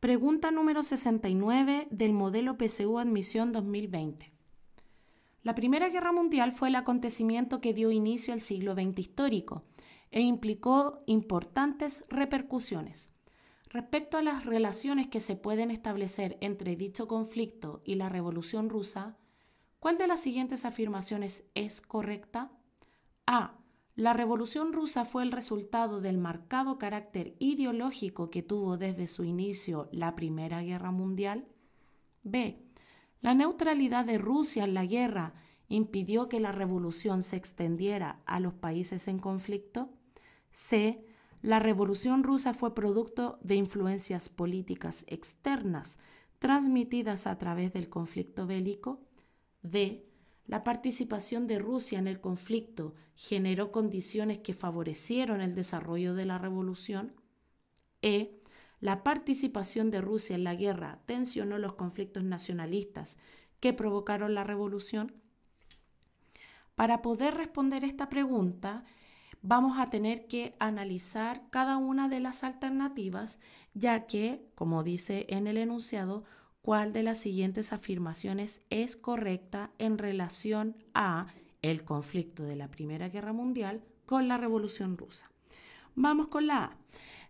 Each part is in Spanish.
Pregunta número 69 del modelo PCU Admisión 2020. La Primera Guerra Mundial fue el acontecimiento que dio inicio al siglo XX histórico e implicó importantes repercusiones. Respecto a las relaciones que se pueden establecer entre dicho conflicto y la Revolución rusa, ¿cuál de las siguientes afirmaciones es correcta? A. La Revolución rusa fue el resultado del marcado carácter ideológico que tuvo desde su inicio la Primera Guerra Mundial. B. La neutralidad de Rusia en la guerra impidió que la revolución se extendiera a los países en conflicto. C. La revolución rusa fue producto de influencias políticas externas transmitidas a través del conflicto bélico. D. La participación de Rusia en el conflicto generó condiciones que favorecieron el desarrollo de la revolución. E. La participación de Rusia en la guerra tensionó los conflictos nacionalistas que provocaron la revolución. Para poder responder esta pregunta, vamos a tener que analizar cada una de las alternativas, ya que, como dice en el enunciado, cuál de las siguientes afirmaciones es correcta en relación a el conflicto de la Primera Guerra Mundial con la Revolución Rusa. Vamos con la A.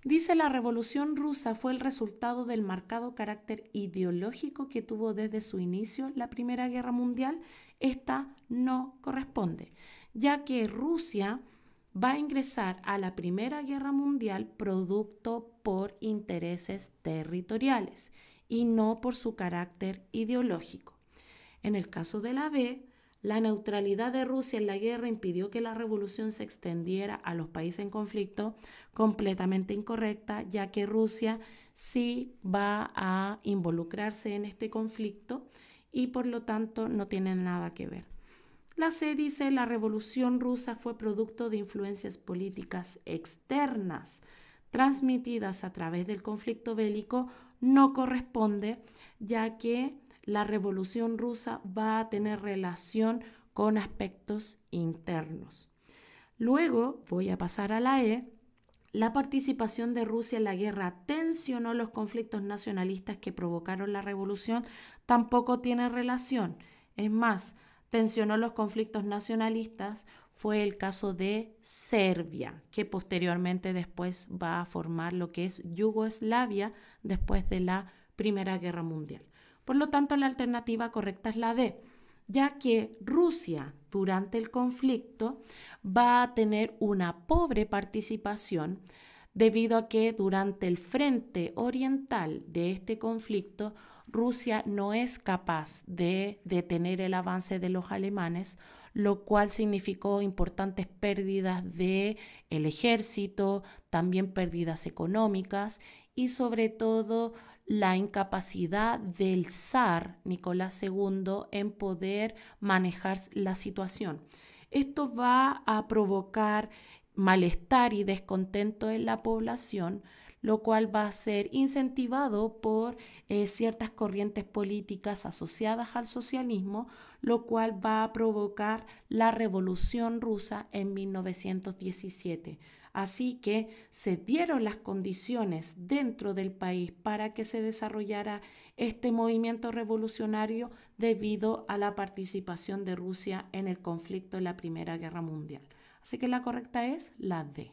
Dice la Revolución Rusa fue el resultado del marcado carácter ideológico que tuvo desde su inicio la Primera Guerra Mundial. Esta no corresponde, ya que Rusia va a ingresar a la Primera Guerra Mundial producto por intereses territoriales y no por su carácter ideológico. En el caso de la B, la neutralidad de Rusia en la guerra impidió que la revolución se extendiera a los países en conflicto, completamente incorrecta, ya que Rusia sí va a involucrarse en este conflicto y por lo tanto no tiene nada que ver. La C dice la revolución rusa fue producto de influencias políticas externas transmitidas a través del conflicto bélico no corresponde, ya que la revolución rusa va a tener relación con aspectos internos. Luego voy a pasar a la E. La participación de Rusia en la guerra tensionó los conflictos nacionalistas que provocaron la revolución, tampoco tiene relación. Es más, tensionó los conflictos nacionalistas fue el caso de Serbia, que posteriormente después va a formar lo que es Yugoslavia después de la Primera Guerra Mundial. Por lo tanto, la alternativa correcta es la D, ya que Rusia durante el conflicto va a tener una pobre participación debido a que durante el frente oriental de este conflicto Rusia no es capaz de detener el avance de los alemanes, lo cual significó importantes pérdidas de el ejército, también pérdidas económicas y sobre todo la incapacidad del zar Nicolás II en poder manejar la situación. Esto va a provocar malestar y descontento en la población, lo cual va a ser incentivado por eh, ciertas corrientes políticas asociadas al socialismo, lo cual va a provocar la revolución rusa en 1917. Así que se dieron las condiciones dentro del país para que se desarrollara este movimiento revolucionario debido a la participación de Rusia en el conflicto de la Primera Guerra Mundial. Así que la correcta es la D.